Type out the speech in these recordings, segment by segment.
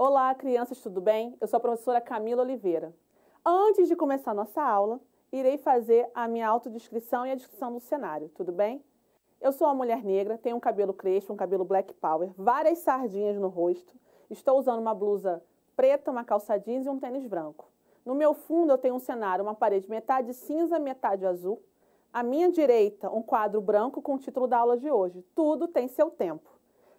Olá, crianças, tudo bem? Eu sou a professora Camila Oliveira. Antes de começar nossa aula, irei fazer a minha autodescrição e a descrição do cenário, tudo bem? Eu sou uma mulher negra, tenho um cabelo crespo, um cabelo black power, várias sardinhas no rosto, estou usando uma blusa preta, uma calça jeans e um tênis branco. No meu fundo eu tenho um cenário, uma parede metade cinza, metade azul. À minha direita, um quadro branco com o título da aula de hoje. Tudo tem seu tempo.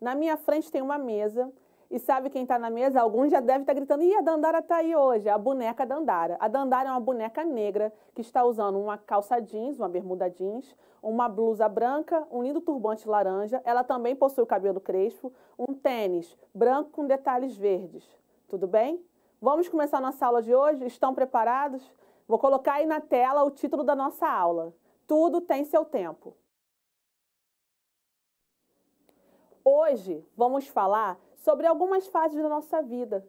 Na minha frente tem uma mesa e sabe quem está na mesa? Alguns já deve estar tá gritando: Ih, a Dandara está aí hoje, a boneca Dandara. A Dandara é uma boneca negra que está usando uma calça jeans, uma bermuda jeans, uma blusa branca, um lindo turbante laranja. Ela também possui o cabelo crespo, um tênis branco com detalhes verdes. Tudo bem? Vamos começar nossa aula de hoje? Estão preparados? Vou colocar aí na tela o título da nossa aula. Tudo tem seu tempo. Hoje vamos falar sobre algumas fases da nossa vida.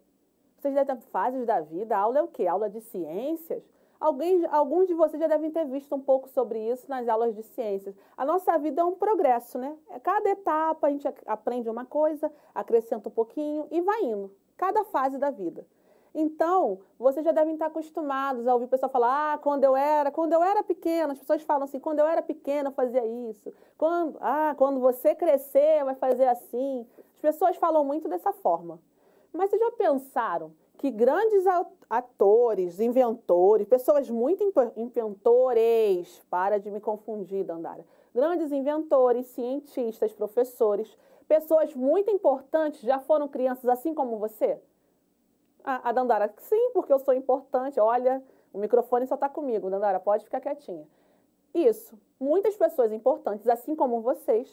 Vocês devem ter fases da vida, a aula é o quê? Aula de ciências? Alguém, alguns de vocês já devem ter visto um pouco sobre isso nas aulas de ciências. A nossa vida é um progresso, né? É cada etapa a gente aprende uma coisa, acrescenta um pouquinho e vai indo. Cada fase da vida. Então, vocês já devem estar acostumados a ouvir o pessoal falar: ah, quando eu era, quando eu era pequena, as pessoas falam assim, quando eu era pequena eu fazia isso. Quando, ah, quando você crescer vai fazer assim pessoas falam muito dessa forma. Mas vocês já pensaram que grandes atores, inventores, pessoas muito inventores, para de me confundir, Dandara, grandes inventores, cientistas, professores, pessoas muito importantes já foram crianças assim como você? A, a Dandara, sim, porque eu sou importante, olha, o microfone só está comigo, Dandara, pode ficar quietinha. Isso, muitas pessoas importantes, assim como vocês,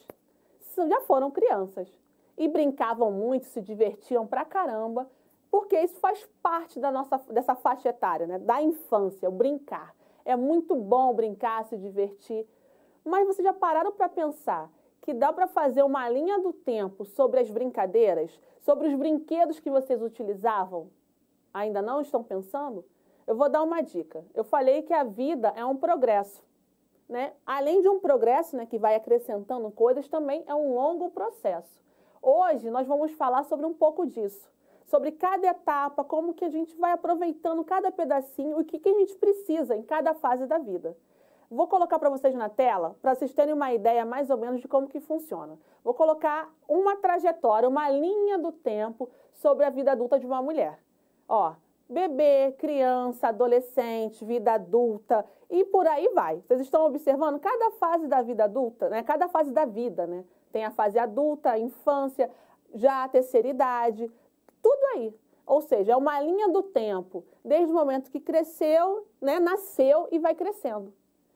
já foram crianças e brincavam muito, se divertiam pra caramba, porque isso faz parte da nossa, dessa faixa etária, né? da infância, o brincar. É muito bom brincar, se divertir. Mas vocês já pararam para pensar que dá para fazer uma linha do tempo sobre as brincadeiras, sobre os brinquedos que vocês utilizavam? Ainda não estão pensando? Eu vou dar uma dica. Eu falei que a vida é um progresso. Né? Além de um progresso né, que vai acrescentando coisas, também é um longo processo. Hoje nós vamos falar sobre um pouco disso, sobre cada etapa, como que a gente vai aproveitando cada pedacinho e o que, que a gente precisa em cada fase da vida. Vou colocar para vocês na tela, para vocês terem uma ideia mais ou menos de como que funciona. Vou colocar uma trajetória, uma linha do tempo sobre a vida adulta de uma mulher. Ó, bebê, criança, adolescente, vida adulta e por aí vai. Vocês estão observando cada fase da vida adulta, né? Cada fase da vida, né? Tem a fase adulta, a infância, já a terceira idade, tudo aí. Ou seja, é uma linha do tempo, desde o momento que cresceu, né, nasceu e vai crescendo.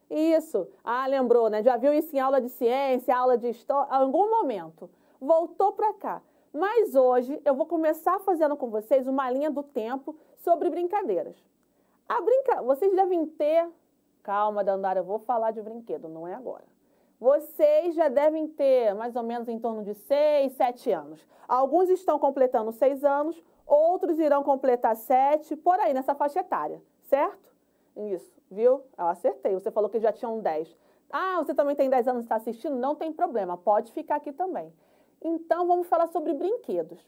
Isso. Ah, lembrou, né? Já viu isso em aula de ciência, aula de história, em algum momento. Voltou para cá. Mas hoje eu vou começar fazendo com vocês uma linha do tempo sobre brincadeiras. A brinca... Vocês devem ter. Calma, Dandara, eu vou falar de brinquedo, não é agora. Vocês já devem ter mais ou menos em torno de 6, 7 anos. Alguns estão completando 6 anos, outros irão completar 7, por aí, nessa faixa etária, certo? Isso, viu? Eu acertei. Você falou que já tinham 10. Ah, você também tem 10 anos e está assistindo? Não tem problema, pode ficar aqui também. Então, vamos falar sobre brinquedos.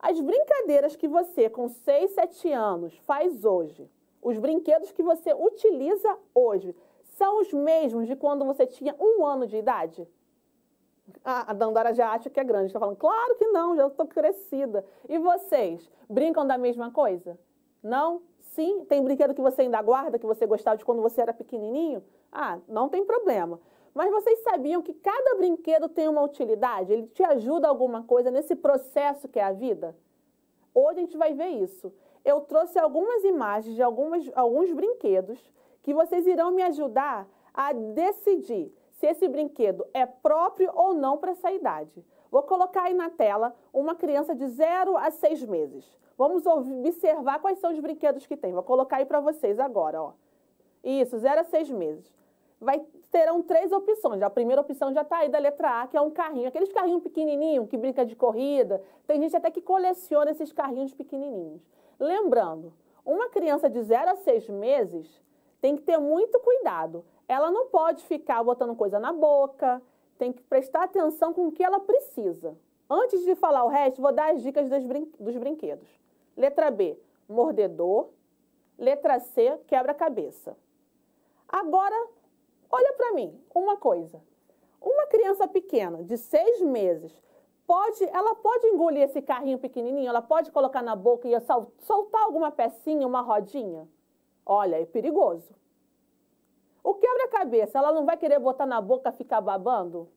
As brincadeiras que você, com 6, 7 anos, faz hoje, os brinquedos que você utiliza hoje, são os mesmos de quando você tinha um ano de idade? Ah, a Dandara já acha que é grande. Está falando, claro que não, já estou crescida. E vocês, brincam da mesma coisa? Não? Sim? Tem brinquedo que você ainda guarda, que você gostava de quando você era pequenininho? Ah, não tem problema. Mas vocês sabiam que cada brinquedo tem uma utilidade? Ele te ajuda alguma coisa nesse processo que é a vida? Hoje a gente vai ver isso. Eu trouxe algumas imagens de algumas, alguns brinquedos que vocês irão me ajudar a decidir se esse brinquedo é próprio ou não para essa idade. Vou colocar aí na tela uma criança de 0 a 6 meses. Vamos observar quais são os brinquedos que tem. Vou colocar aí para vocês agora, ó. Isso, 0 a 6 meses. Vai, terão três opções. A primeira opção já está aí da letra A, que é um carrinho. Aqueles carrinhos pequenininhos que brinca de corrida. Tem gente até que coleciona esses carrinhos pequenininhos. Lembrando, uma criança de 0 a 6 meses tem que ter muito cuidado. Ela não pode ficar botando coisa na boca, tem que prestar atenção com o que ela precisa. Antes de falar o resto, vou dar as dicas brin dos brinquedos. Letra B, mordedor. Letra C, quebra-cabeça. Agora, olha para mim, uma coisa. Uma criança pequena, de seis meses, pode, ela pode engolir esse carrinho pequenininho? Ela pode colocar na boca e sol soltar alguma pecinha, uma rodinha? Olha, é perigoso. O quebra-cabeça, ela não vai querer botar na boca ficar babando?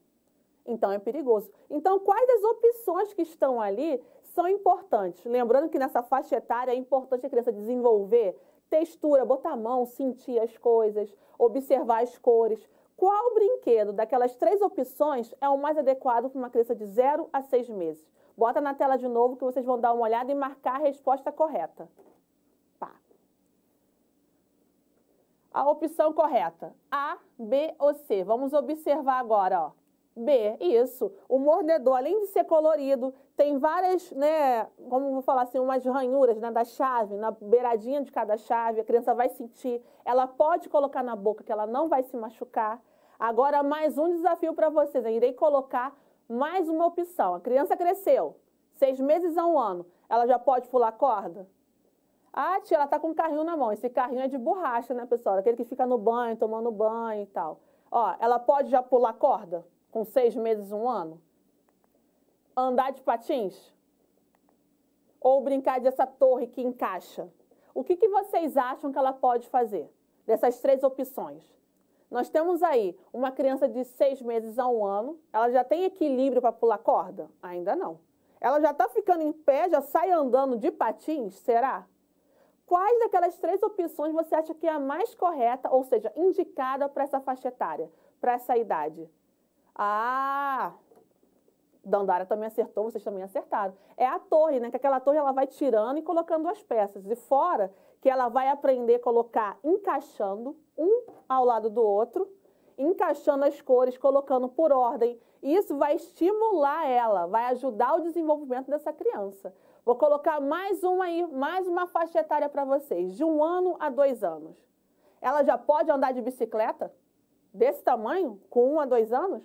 Então é perigoso. Então, quais as opções que estão ali são importantes? Lembrando que nessa faixa etária é importante a criança desenvolver textura, botar a mão, sentir as coisas, observar as cores. Qual brinquedo daquelas três opções é o mais adequado para uma criança de 0 a 6 meses? Bota na tela de novo que vocês vão dar uma olhada e marcar a resposta correta. a opção correta. A, B ou C. Vamos observar agora, ó. B, isso. O mordedor, além de ser colorido, tem várias, né, como vou falar assim, umas ranhuras né, da chave, na beiradinha de cada chave, a criança vai sentir. Ela pode colocar na boca que ela não vai se machucar. Agora, mais um desafio para vocês. Eu irei colocar mais uma opção. A criança cresceu, seis meses a um ano. Ela já pode pular corda? Ah, tia, ela tá com um carrinho na mão. Esse carrinho é de borracha, né, pessoal? Aquele que fica no banho, tomando banho e tal. Ó, ela pode já pular corda com seis meses, um ano? Andar de patins? Ou brincar dessa torre que encaixa? O que, que vocês acham que ela pode fazer? Dessas três opções. Nós temos aí uma criança de seis meses a um ano, ela já tem equilíbrio para pular corda? Ainda não. Ela já está ficando em pé, já sai andando de patins? Será? Quais daquelas três opções você acha que é a mais correta, ou seja, indicada para essa faixa etária, para essa idade? Ah, Dandara também acertou, vocês também acertaram. É a torre, né? Que aquela torre ela vai tirando e colocando as peças. E fora que ela vai aprender a colocar encaixando um ao lado do outro, encaixando as cores, colocando por ordem, isso vai estimular ela, vai ajudar o desenvolvimento dessa criança. Vou colocar mais uma aí, mais uma faixa etária para vocês, de um ano a dois anos. Ela já pode andar de bicicleta desse tamanho, com um a dois anos?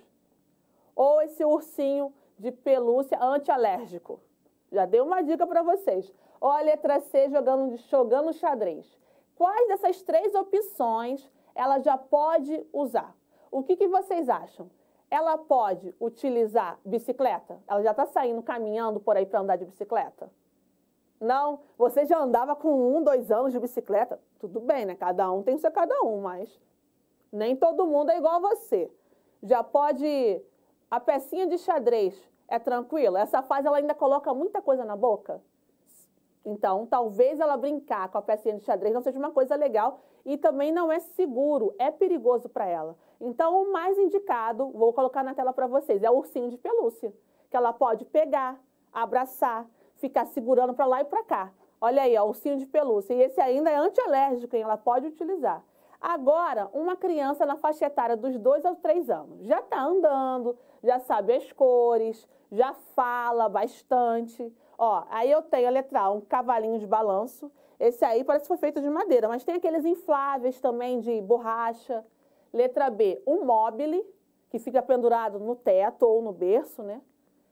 Ou esse ursinho de pelúcia antialérgico? Já dei uma dica para vocês. Ou a letra C jogando, jogando xadrez. Quais dessas três opções ela já pode usar? O que, que vocês acham? ela pode utilizar bicicleta? Ela já está saindo caminhando por aí para andar de bicicleta? Não, você já andava com um, dois anos de bicicleta? Tudo bem, né? Cada um tem o seu cada um, mas nem todo mundo é igual a você. Já pode. A pecinha de xadrez é tranquila? Essa fase ela ainda coloca muita coisa na boca? Então, talvez ela brincar com a pecinha de xadrez não seja uma coisa legal e também não é seguro, é perigoso para ela. Então, o mais indicado, vou colocar na tela para vocês, é o ursinho de pelúcia, que ela pode pegar, abraçar, ficar segurando para lá e para cá. Olha aí, ó, ursinho de pelúcia. E esse ainda é antialérgico, hein? ela pode utilizar. Agora, uma criança na faixa etária dos 2 aos 3 anos já está andando, já sabe as cores, já fala bastante. Ó, aí eu tenho a letra A, um cavalinho de balanço. Esse aí parece que foi feito de madeira, mas tem aqueles infláveis também de borracha. Letra B, um mobile, que fica pendurado no teto ou no berço, né?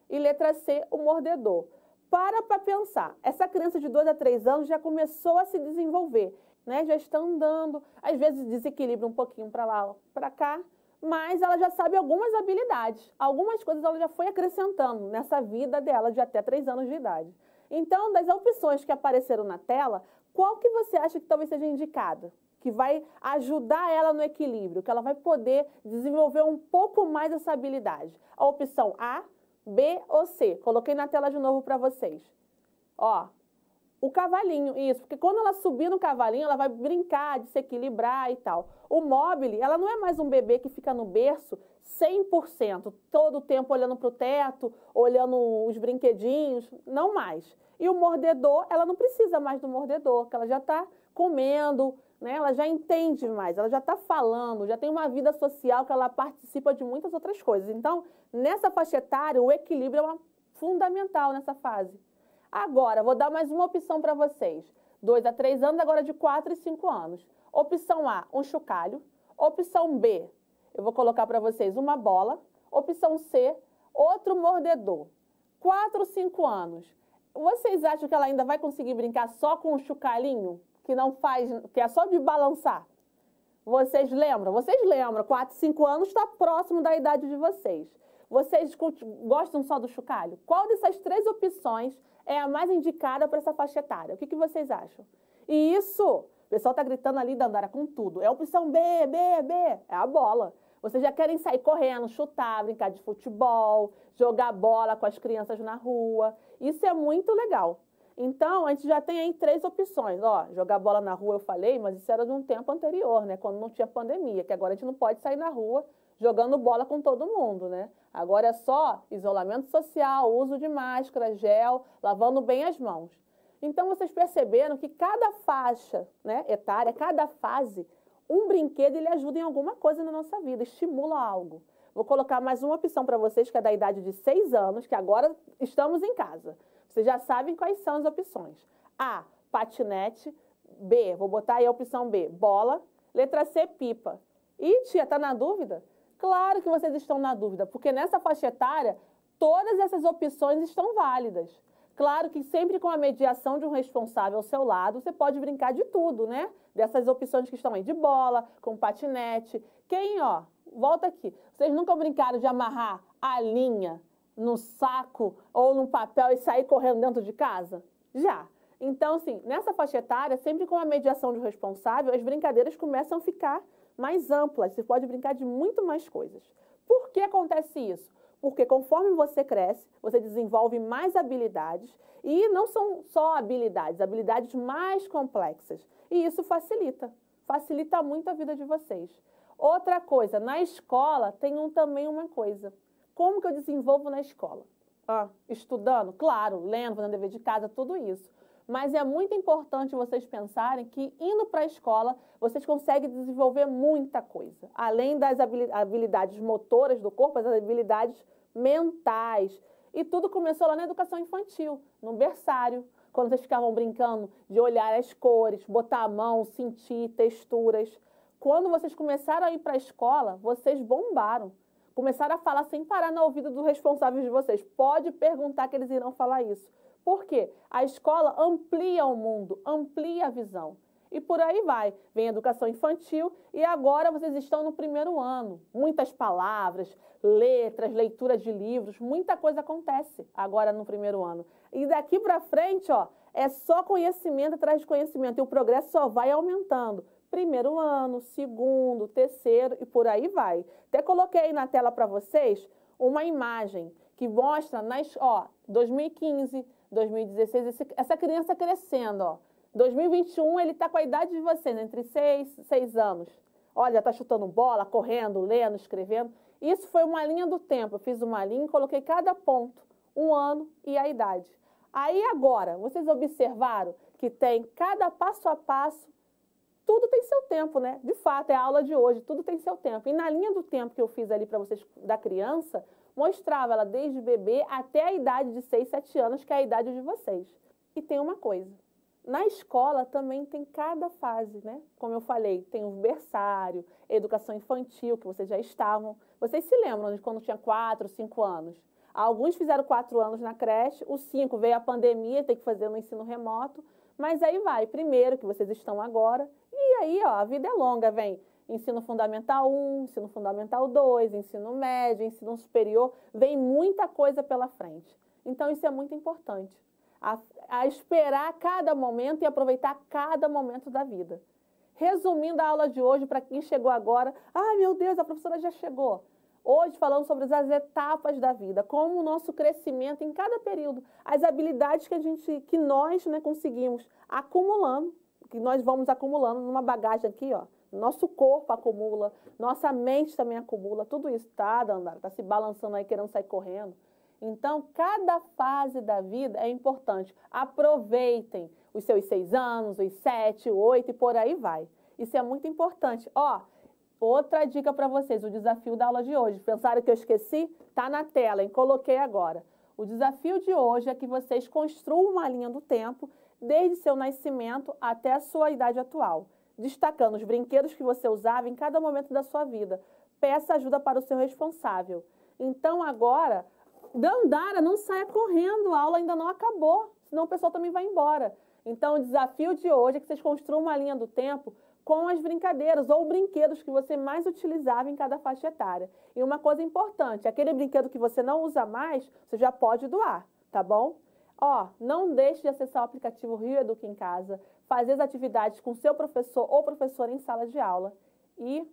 E letra C, o um mordedor. Para para pensar, essa criança de 2 a 3 anos já começou a se desenvolver, né? Já está andando, às vezes desequilibra um pouquinho para lá, para cá, mas ela já sabe algumas habilidades. Algumas coisas ela já foi acrescentando nessa vida dela de até 3 anos de idade. Então, das opções que apareceram na tela, qual que você acha que talvez seja indicada? Que vai ajudar ela no equilíbrio, que ela vai poder desenvolver um pouco mais essa habilidade. A opção A, B ou C? Coloquei na tela de novo para vocês. Ó, o cavalinho, isso, porque quando ela subir no cavalinho, ela vai brincar, de se equilibrar e tal. O mobile, ela não é mais um bebê que fica no berço 100%, todo o tempo olhando para o teto, olhando os brinquedinhos, não mais. E o mordedor, ela não precisa mais do mordedor, que ela já está comendo, né? ela já entende mais, ela já está falando, já tem uma vida social que ela participa de muitas outras coisas. Então, nessa faixa etária, o equilíbrio é uma fundamental nessa fase. Agora, vou dar mais uma opção para vocês. 2 a 3 anos, agora de 4 e 5 anos. Opção A, um chocalho. Opção B, eu vou colocar para vocês uma bola. Opção C, outro mordedor. 4 ou 5 anos. Vocês acham que ela ainda vai conseguir brincar só com o um chocalhinho? Que não faz, que é só de balançar? Vocês lembram? Vocês lembram, 4, 5 anos está próximo da idade de vocês. Vocês gostam só do chocalho? Qual dessas três opções é a mais indicada para essa faixa etária. O que, que vocês acham? E isso, o pessoal está gritando ali, Andara com tudo. É a opção B, B, B, é a bola. Vocês já querem sair correndo, chutar, brincar de futebol, jogar bola com as crianças na rua. Isso é muito legal. Então, a gente já tem aí três opções. Ó, jogar bola na rua eu falei, mas isso era de um tempo anterior, né? Quando não tinha pandemia, que agora a gente não pode sair na rua jogando bola com todo mundo, né? Agora é só isolamento social, uso de máscara, gel, lavando bem as mãos. Então vocês perceberam que cada faixa né, etária, cada fase, um brinquedo ele ajuda em alguma coisa na nossa vida, estimula algo. Vou colocar mais uma opção para vocês, que é da idade de 6 anos, que agora estamos em casa. Vocês já sabem quais são as opções. A, patinete. B, vou botar aí a opção B, bola. Letra C, pipa. E tia, tá na dúvida? Claro que vocês estão na dúvida, porque nessa faixa etária todas essas opções estão válidas. Claro que sempre com a mediação de um responsável ao seu lado, você pode brincar de tudo, né? Dessas opções que estão aí de bola, com patinete. Quem, ó, volta aqui. Vocês nunca brincaram de amarrar a linha no saco ou num papel e sair correndo dentro de casa? Já. Então, assim, nessa faixa etária, sempre com a mediação de um responsável, as brincadeiras começam a ficar mais amplas, você pode brincar de muito mais coisas. Por que acontece isso? Porque conforme você cresce, você desenvolve mais habilidades e não são só habilidades, habilidades mais complexas. E isso facilita, facilita muito a vida de vocês. Outra coisa, na escola tem um, também uma coisa. Como que eu desenvolvo na escola? Ah, estudando? Claro, lendo, fazendo dever de casa, tudo isso mas é muito importante vocês pensarem que indo para a escola vocês conseguem desenvolver muita coisa, além das habilidades motoras do corpo, as habilidades mentais. E tudo começou lá na educação infantil, no berçário, quando vocês ficavam brincando de olhar as cores, botar a mão, sentir texturas. Quando vocês começaram a ir para a escola, vocês bombaram. Começaram a falar sem parar no ouvido do responsável de vocês. Pode perguntar que eles irão falar isso. Por quê? A escola amplia o mundo, amplia a visão. E por aí vai. Vem a educação infantil e agora vocês estão no primeiro ano. Muitas palavras, letras, leitura de livros, muita coisa acontece agora no primeiro ano. E daqui para frente, ó, é só conhecimento atrás de conhecimento e o progresso só vai aumentando. Primeiro ano, segundo, terceiro e por aí vai. Até coloquei aí na tela para vocês uma imagem que mostra nas, ó, 2015 2016, esse, essa criança crescendo, ó. 2021 ele está com a idade de você, né? entre 6 6 anos. Olha, tá chutando bola, correndo, lendo, escrevendo. Isso foi uma linha do tempo. Eu fiz uma linha e coloquei cada ponto, um ano e a idade. Aí agora, vocês observaram que tem cada passo a passo, tudo tem seu tempo, né? De fato, é a aula de hoje, tudo tem seu tempo. E na linha do tempo que eu fiz ali para vocês da criança, mostrava ela desde bebê até a idade de 6, 7 anos, que é a idade de vocês. E tem uma coisa, na escola também tem cada fase, né? Como eu falei, tem o berçário, educação infantil, que vocês já estavam. Vocês se lembram de quando tinha 4, 5 anos? Alguns fizeram 4 anos na creche, os 5 veio a pandemia, tem que fazer no ensino remoto. Mas aí vai, primeiro que vocês estão agora, e aí ó, a vida é longa, vem ensino fundamental 1, ensino fundamental 2, ensino médio, ensino superior, vem muita coisa pela frente. Então isso é muito importante. A, a esperar cada momento e aproveitar cada momento da vida. Resumindo a aula de hoje, para quem chegou agora, ai ah, meu Deus, a professora já chegou. Hoje falando sobre as etapas da vida, como o nosso crescimento em cada período, as habilidades que a gente, que nós né, conseguimos acumulando, que nós vamos acumulando numa bagagem aqui, ó, nosso corpo acumula, nossa mente também acumula, tudo isso está, Dandara, está se balançando aí, querendo sair correndo. Então, cada fase da vida é importante. Aproveitem os seus seis anos, os sete, oito e por aí vai. Isso é muito importante. Ó, outra dica para vocês, o desafio da aula de hoje. Pensaram que eu esqueci? Tá na tela, hein? Coloquei agora. O desafio de hoje é que vocês construam uma linha do tempo desde seu nascimento até a sua idade atual destacando os brinquedos que você usava em cada momento da sua vida. Peça ajuda para o seu responsável. Então agora, Dandara, não saia correndo, a aula ainda não acabou, senão o pessoal também vai embora. Então o desafio de hoje é que vocês construam uma linha do tempo com as brincadeiras ou brinquedos que você mais utilizava em cada faixa etária. E uma coisa importante, aquele brinquedo que você não usa mais, você já pode doar, tá bom? Ó, não deixe de acessar o aplicativo Rio Educa em Casa fazer as atividades com seu professor ou professora em sala de aula. E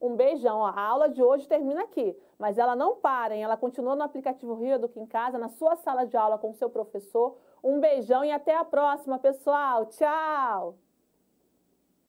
um beijão. Ó. A aula de hoje termina aqui, mas ela não para, hein? Ela continua no aplicativo Rio que em Casa, na sua sala de aula com seu professor. Um beijão e até a próxima, pessoal. Tchau!